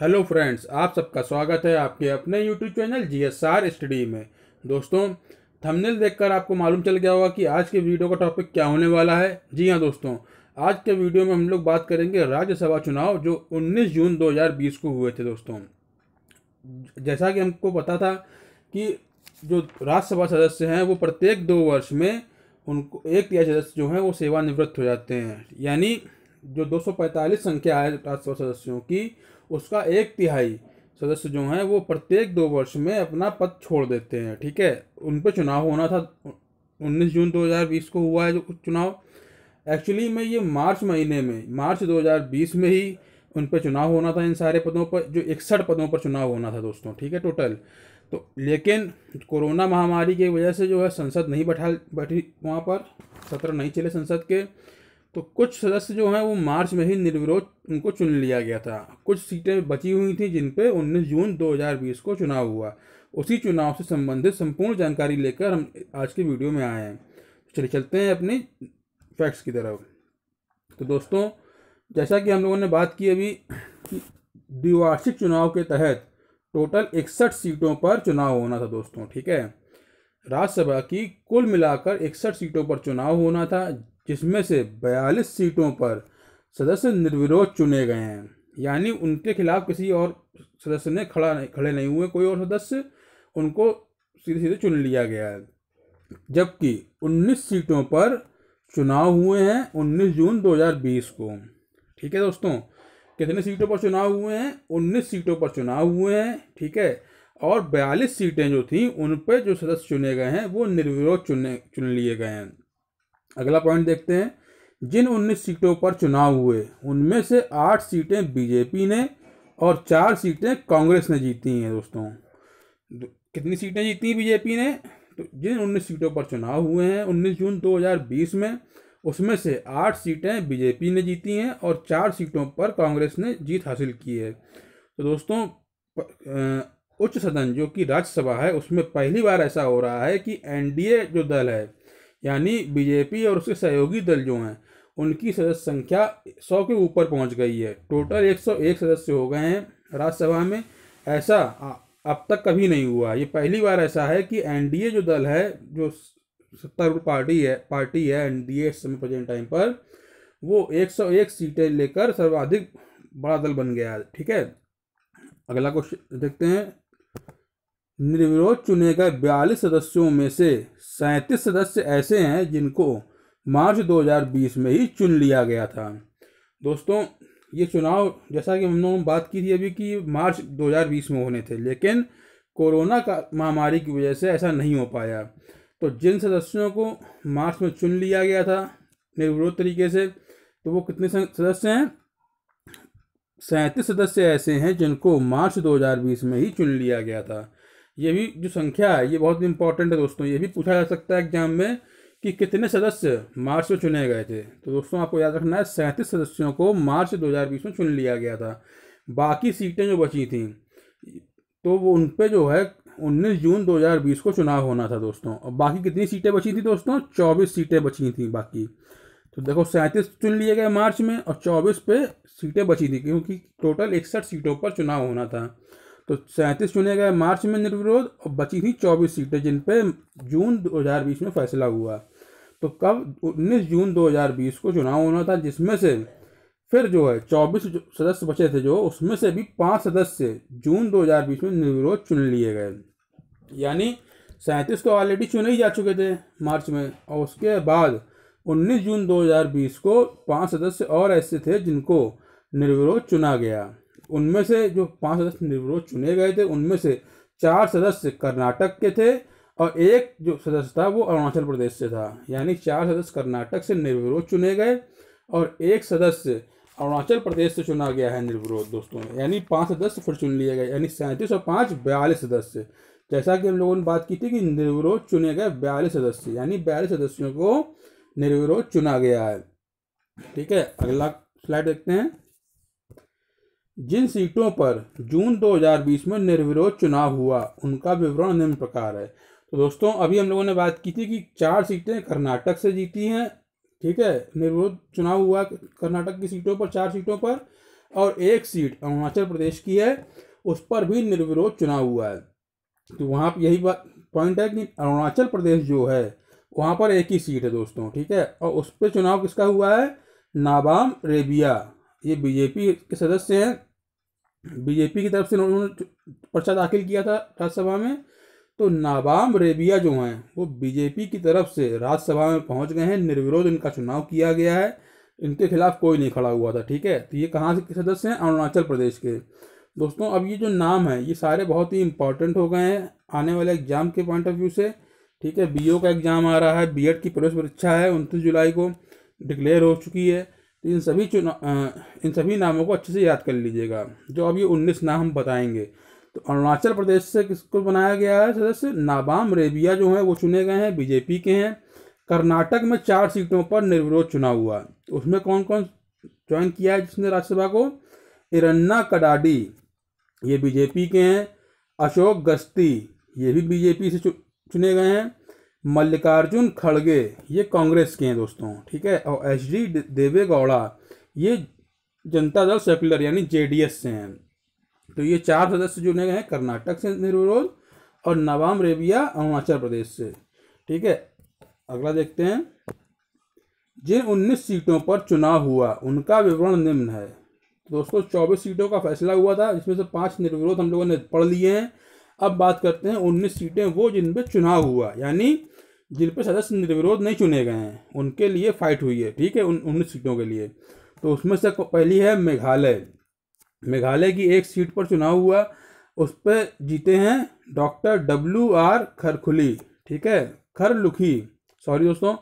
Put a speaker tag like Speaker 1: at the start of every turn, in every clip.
Speaker 1: hello friends आप सबका स्वागत है आपके अपने YouTube channel G S R study में दोस्तों थंबनेल देखकर आपको मालूम चल गया होगा कि आज के वीडियो का टॉपिक क्या होने वाला है जी हाँ दोस्तों आज के वीडियो में हम लोग बात करेंगे राज्यसभा चुनाव जो 19 जून 2020 को हुए थे दोस्तों जैसा कि हमको पता था कि जो राज्यसभा सदस्य हैं वो प्रत्येक दो वर्ष में उनको एक तिहाई सदस्य जो हैं वो सेवानिवृत्त हो जाते हैं यानी जो 245 संख्या है राज्यसभा सदस्यों की उसका एक तिहाई सदस्य जो हैं वो प्रत्येक दो वर्ष में अपना पद छोड़ देते हैं ठीक है उन पर चुनाव होना था 19 जून 2020 को हुआ है जो चुनाव एक्चुअली में ये मार्च महीने में मार्च 2020 में ही उन पर चुनाव होना था इन सारे पदों पर जो इकसठ पदों पर चुनाव होना था दोस्तों ठीक है टोटल तो लेकिन कोरोना महामारी की वजह से जो है संसद नहीं बैठा बैठी वहाँ पर सत्र नहीं चले संसद के तो कुछ सदस्य जो हैं वो मार्च में ही निर्विरोध उनको चुन लिया गया था कुछ सीटें बची हुई थी जिन पर उन्नीस जून 2020 को चुनाव हुआ उसी चुनाव से संबंधित संपूर्ण जानकारी लेकर हम आज की वीडियो में आए हैं चलिए चलते हैं अपनी फैक्ट्स की तरफ तो दोस्तों जैसा कि हम लोगों ने बात की अभी द्विवार्षिक चुनाव के तहत टोटल इकसठ सीटों पर चुनाव होना था दोस्तों ठीक है राज्यसभा की कुल मिलाकर इकसठ सीटों पर चुनाव होना था जिसमें से बयालीस सीटों पर सदस्य निर्विरोध चुने गए हैं यानी उनके खिलाफ किसी और सदस्य ने खड़ा नहीं खड़े नहीं हुए कोई और सदस्य उनको सीधे सीधे चुन लिया गया है जबकि 19 सीटों पर चुनाव हुए हैं 19 जून 2020 को ठीक है दोस्तों कितने सीटों पर चुनाव हुए हैं 19 सीटों पर चुनाव हुए हैं ठीक है और 42 सीटें जो थीं उन पर जो सदस्य चुने गए हैं वो निर्विरोध चुने चुन लिए गए हैं अगला पॉइंट देखते हैं जिन 19 सीटों पर चुनाव हुए उनमें से आठ सीटें बीजेपी ने और चार सीटें कांग्रेस ने जीती हैं दोस्तों कितनी सीटें जीती हैं बीजेपी ने तो जिन 19 सीटों पर चुनाव हुए हैं 19 जून 2020 में उसमें से आठ सीटें बीजेपी ने जीती हैं और चार सीटों पर कांग्रेस ने जीत हासिल की है तो दोस्तों उच्च सदन जो कि राज्यसभा है उसमें पहली बार ऐसा हो रहा है कि एनडीए जो दल है यानी बीजेपी और उसके सहयोगी दल जो हैं उनकी सदस्य संख्या सौ के ऊपर पहुंच गई है टोटल एक सौ एक सदस्य हो गए हैं राज्यसभा में ऐसा अब तक कभी नहीं हुआ ये पहली बार ऐसा है कि एनडीए जो दल है जो सत्तारूढ़ पार्टी है पार्टी है एनडीए समय प्रेजेंट टाइम पर वो 101 सीटें लेकर सर्वाधिक बड़ा दल बन गया है ठीक है अगला क्वेश्चन देखते हैं निर्विरोध चुने गए बयालीस सदस्यों में से सैंतीस सदस्य ऐसे हैं जिनको मार्च 2020 में ही चुन लिया गया था दोस्तों ये चुनाव जैसा कि हमने बात की थी अभी कि मार्च 2020 में होने थे लेकिन कोरोना का महामारी की वजह से ऐसा नहीं हो पाया तो जिन सदस्यों को मार्च में चुन लिया गया था निर्विरोध तरीके से तो वो कितने सदस्य हैं सैंतीस सदस्य ऐसे हैं जिनको मार्च 2020 में ही चुन लिया गया था ये भी जो संख्या है ये बहुत इंपॉर्टेंट है दोस्तों ये भी पूछा जा सकता है एग्जाम में कि कितने सदस्य मार्च में चुने गए थे तो दोस्तों आपको याद रखना है सैंतीस सदस्यों को मार्च 2020 में चुन लिया गया था बाकी सीटें जो बची थीं तो वो उन पर जो है 19 जून 2020 को चुनाव होना था दोस्तों और बाकी कितनी सीटें बची थी दोस्तों 24 सीटें बची थी बाकी तो देखो सैंतीस चुन लिए गए मार्च में और 24 पे सीटें बची थी क्योंकि टोटल इकसठ सीटों पर चुनाव होना था तो सैंतीस चुने गए मार्च में निर्विरोध और बची थी चौबीस सीटें जिन पर जून 2020 में फैसला हुआ तो कब 19 जून 2020 को चुनाव होना था जिसमें से फिर जो है 24 सदस्य बचे थे जो उसमें से भी पांच सदस्य जून 2020 में निर्विरोध चुन लिए गए यानी सैंतीस तो ऑलरेडी चुने ही जा चुके थे मार्च में और उसके बाद 19 जून 2020 को पांच सदस्य और ऐसे थे जिनको निर्विरोध चुना गया उनमें से जो पांच सदस्य निर्विरोध चुने गए थे उनमें से चार सदस्य कर्नाटक के थे और एक जो सदस्य था वो अरुणाचल प्रदेश से था यानी चार सदस्य कर्नाटक से निर्विरोध चुने गए और एक सदस्य अरुणाचल प्रदेश से चुना गया है निर्विरोध दोस्तों यानी पाँच सदस्य फिर चुन लिए गए यानी सैंतीस और पाँच बयालीस सदस्य जैसा कि हम लोगों ने बात की थी कि निर्विरोध चुने गए बयालीस सदस्य यानी बयालीस सदस्यों को निर्विरोध चुना गया है ठीक है अगला स्लाइड देखते हैं जिन सीटों पर जून 2020 में निर्विरोध चुनाव हुआ उनका विवरण निम्न प्रकार है तो दोस्तों अभी हम लोगों ने बात की थी कि चार सीटें कर्नाटक से जीती हैं ठीक है निर्विरोध चुनाव हुआ कर्नाटक की सीटों पर चार सीटों पर और एक सीट अरुणाचल प्रदेश की है उस पर भी निर्विरोध चुनाव हुआ है तो वहाँ पर यही बात पॉइंट है कि अरुणाचल प्रदेश जो है वहाँ पर एक ही सीट है दोस्तों ठीक है और उस पर चुनाव किसका हुआ है नाबाम रेबिया ये बीजेपी के सदस्य हैं बीजेपी की तरफ से उन्होंने पर्चा दाखिल किया था राज्यसभा में तो नाबाम रेबिया जो हैं वो बीजेपी की तरफ से राज्यसभा में पहुंच गए हैं निर्विरोध इनका चुनाव किया गया है इनके खिलाफ कोई नहीं खड़ा हुआ था ठीक है तो ये कहाँ से सदस्य हैं अरुणाचल प्रदेश के दोस्तों अब ये जो नाम है ये सारे बहुत ही इंपॉर्टेंट हो गए हैं आने वाले एग्जाम के पॉइंट ऑफ व्यू से ठीक है बी का एग्ज़ाम आ रहा है बी की प्रवेश परीक्षा है उनतीस जुलाई को डिक्लेयर हो चुकी है तो इन सभी चुनाव इन सभी नामों को अच्छे से याद कर लीजिएगा जो अभी उन्नीस नाम हम बताएंगे तो अरुणाचल प्रदेश से किसको बनाया गया है सदस्य नाबाम रेबिया जो हैं वो चुने गए हैं बीजेपी के हैं कर्नाटक में चार सीटों पर निर्विरोध चुनाव हुआ तो उसमें कौन कौन ज्वाइन किया है जिसने राज्यसभा को इरन्ना कडाडी ये बीजेपी के हैं अशोक गस्ती ये भी बीजेपी से चुने गए हैं मल्लिकार्जुन खड़गे ये कांग्रेस के हैं दोस्तों ठीक है और एच डी देवे गौड़ा ये जनता दल सेकुलर यानी जे डी एस से हैं तो ये चार सदस्य चुने गए हैं कर्नाटक से निर्विरोध और नवाम रेबिया अरुणाचल प्रदेश से ठीक है अगला देखते हैं जिन उन्नीस सीटों पर चुनाव हुआ उनका विवरण निम्न है दोस्तों चौबीस सीटों का फैसला हुआ था जिसमें से पांच निर्विरोध हम लोगों ने पढ़ लिए हैं अब बात करते हैं उन्नीस सीटें वो जिन पे चुनाव हुआ यानी जिन पर सदस्य निर्विरोध नहीं चुने गए हैं उनके लिए फाइट हुई है ठीक है उन उन्नीस सीटों के लिए तो उसमें से पहली है मेघालय मेघालय की एक सीट पर चुनाव हुआ उस पर जीते हैं डॉक्टर डब्ल्यू आर खरखुली ठीक है खरलुखी सॉरी दोस्तों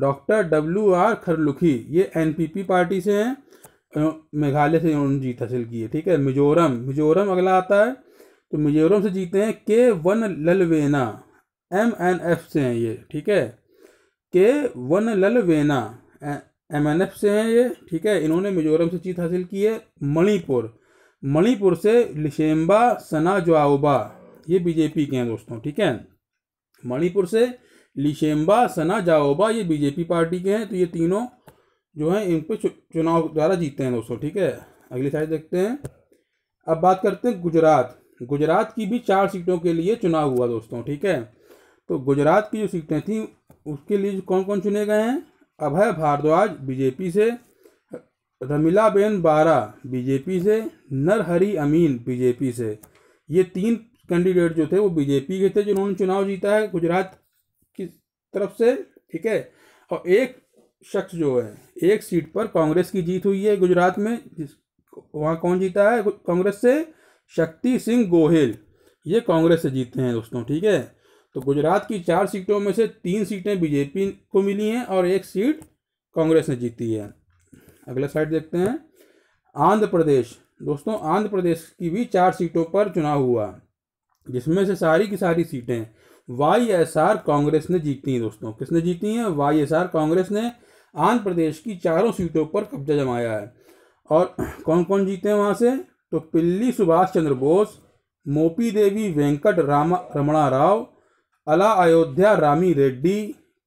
Speaker 1: डॉक्टर डब्ल्यू आर खरलुखी ये पी पार्टी से हैं मेघालय से उन्होंने जीत हासिल की है ठीक है मिजोरम मिजोरम अगला आता है तो मिजोरम से जीते हैं K Vanlalvena M N F से हैं ये ठीक है के वन लल वेना एम एन एफ से हैं ये ठीक है इन्होंने मिजोरम से जीत हासिल की है मणिपुर मणिपुर से लिशेम्बा सना जाओबा ये बीजेपी के हैं दोस्तों ठीक है मणिपुर से लिशेम्बा सना जाओबा ये बीजेपी पार्टी के हैं तो ये तीनों जो हैं इन पर चुनाव द्वारा जीते हैं दोस्तों ठीक है अगली साइड देखते हैं अब बात करते हैं गुजरात गुजरात की भी चार सीटों के लिए चुनाव हुआ दोस्तों ठीक है तो गुजरात की जो सीटें थी उसके लिए कौन कौन चुने गए हैं अभय भारद्वाज बीजेपी से रमीलाबेन बारा बीजेपी से नरहरी अमीन बीजेपी से ये तीन कैंडिडेट जो थे वो बीजेपी के थे जिन्होंने चुनाव जीता है गुजरात की तरफ से ठीक है और एक शख्स जो है एक सीट पर कांग्रेस की जीत हुई है गुजरात में जिस वहाँ कौन जीता है कांग्रेस से शक्ति सिंह गोहिल ये कांग्रेस से जीते हैं दोस्तों ठीक है तो गुजरात की चार सीटों में से तीन सीटें बीजेपी को मिली हैं और एक सीट कांग्रेस ने जीती है अगला साइड देखते हैं आंध्र प्रदेश दोस्तों आंध्र प्रदेश की भी चार सीटों पर चुनाव हुआ जिसमें से सारी की सारी सीटें वाई एस आर कांग्रेस ने जीती हैं दोस्तों किसने जीती हैं वाई एस आर कांग्रेस ने आंध्र प्रदेश की चारों सीटों पर कब्जा जमाया है और कौन कौन जीते हैं वहाँ से तो पिल्ली सुभाष चंद्र बोस मोपी देवी वेंकट रामा रमणा राव अला अयोध्या रामी रेड्डी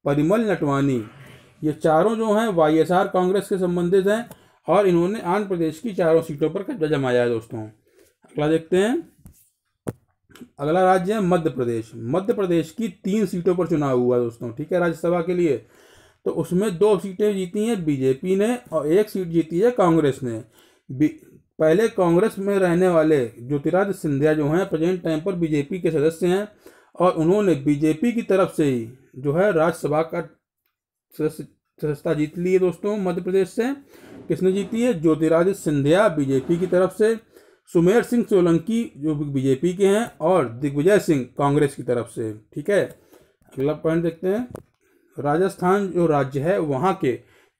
Speaker 1: परिमल नटवानी ये चारों जो हैं वाईएसआर कांग्रेस के संबंधित हैं और इन्होंने आंध्र प्रदेश की चारों सीटों पर कब्जा जमाया है दोस्तों अगला देखते हैं अगला राज्य है मध्य प्रदेश मध्य प्रदेश की तीन सीटों पर चुनाव हुआ दोस्तों ठीक है राज्यसभा के लिए तो उसमें दो सीटें जीती हैं बीजेपी ने और एक सीट जीती है कांग्रेस ने पहले कांग्रेस में रहने वाले ज्योतिराज सिंधिया जो हैं प्रेजेंट टाइम पर बीजेपी के सदस्य हैं और उन्होंने बीजेपी की तरफ से जो है राज्यसभा का सदस्यता जीत ली है दोस्तों मध्य प्रदेश से किसने जीती है ज्योतिरादित्य सिंधिया बीजेपी की तरफ से सुमेर सिंह सोलंकी जो बीजेपी के हैं और दिग्विजय सिंह कांग्रेस की तरफ से ठीक है अगला पॉइंट देखते हैं राजस्थान जो राज्य है वहाँ के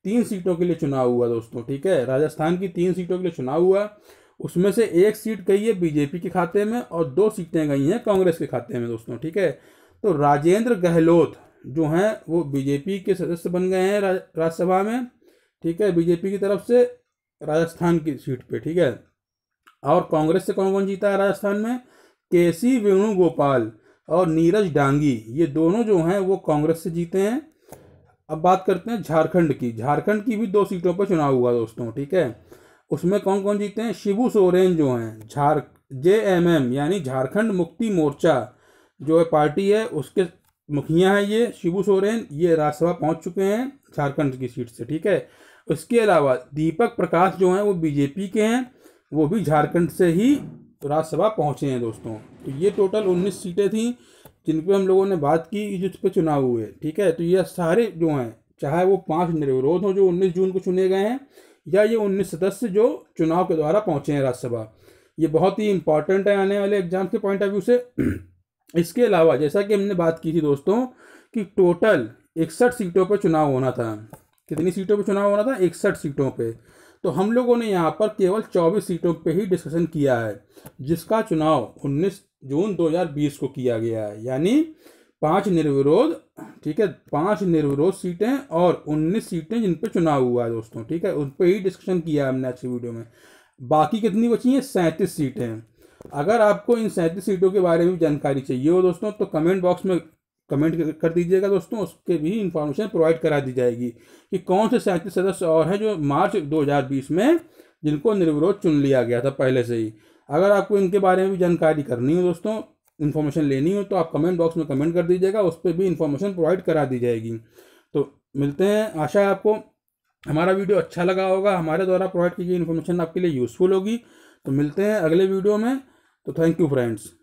Speaker 1: तीन सीटों के लिए चुनाव हुआ दोस्तों ठीक है राजस्थान की तीन सीटों के लिए चुनाव हुआ उसमें से एक सीट गई है बीजेपी के खाते में और दो सीटें गई हैं कांग्रेस के खाते में दोस्तों ठीक है तो राजेंद्र गहलोत जो हैं वो बीजेपी के सदस्य बन गए हैं राज्यसभा में ठीक है बीजेपी की तरफ से राजस्थान की सीट पे ठीक है और कांग्रेस से कौन कौन जीता है राजस्थान में के सी वेणुगोपाल और नीरज डांगी ये दोनों जो हैं वो कांग्रेस से जीते हैं अब बात करते हैं झारखंड की झारखंड की भी दो सीटों पर चुनाव हुआ दोस्तों ठीक है उसमें कौन कौन जीते हैं शिबू सोरेन जो हैं झार जे एम एम यानी झारखंड मुक्ति मोर्चा जो है पार्टी है उसके मुखिया हैं ये शिबू सोरेन ये राज्यसभा पहुंच चुके हैं झारखंड की सीट से ठीक है उसके अलावा दीपक प्रकाश जो हैं वो बीजेपी के हैं वो भी झारखंड से ही राज्यसभा पहुंचे हैं दोस्तों तो ये टोटल उन्नीस सीटें थी जिन पर हम लोगों ने बात की जिस पर चुनाव हुए ठीक है तो ये सारे जो हैं चाहे वो पाँच निर्विरोध हों जो उन्नीस जून को चुने गए हैं या ये उन्नीस सदस्य जो चुनाव के द्वारा पहुंचे हैं राज्यसभा ये बहुत ही इंपॉर्टेंट है आने वाले एग्जाम के पॉइंट ऑफ व्यू से इसके अलावा जैसा कि हमने बात की थी दोस्तों कि टोटल इकसठ सीटों पर चुनाव होना था कितनी सीटों पर चुनाव होना था इकसठ सीटों पर तो हम लोगों ने यहाँ पर केवल चौबीस सीटों पर ही डिस्कशन किया है जिसका चुनाव उन्नीस जून 2020 को किया गया है यानी पांच निर्विरोध ठीक है पांच निर्विरोध सीटें हैं और उन्नीस सीटें जिन पर चुनाव हुआ है दोस्तों ठीक है उन पर ही डिस्कशन किया है हमने अच्छी वीडियो में बाकी कितनी बची हैं सैंतीस सीटें हैं अगर आपको इन सैंतीस सीटों के बारे में जानकारी चाहिए हो दोस्तों तो कमेंट बॉक्स में कमेंट कर दीजिएगा दोस्तों उसके भी इंफॉर्मेशन प्रोवाइड करा दी जाएगी कि कौन से सैंतीस सदस्य और हैं जो मार्च 2020 में जिनको निर्विरोध चुन लिया गया था पहले से ही अगर आपको इनके बारे में भी जानकारी करनी हो दोस्तों इन्फॉर्मेशन लेनी हो तो आप कमेंट बॉक्स में कमेंट कर दीजिएगा उस पर भी इन्फॉर्मेशन प्रोवाइड करा दी जाएगी तो मिलते हैं आशा है आपको हमारा वीडियो अच्छा लगा होगा हमारे द्वारा प्रोवाइड की गई इन्फॉर्मेशन आपके लिए यूज़फुल होगी तो मिलते हैं अगले वीडियो में तो थैंक यू फ्रेंड्स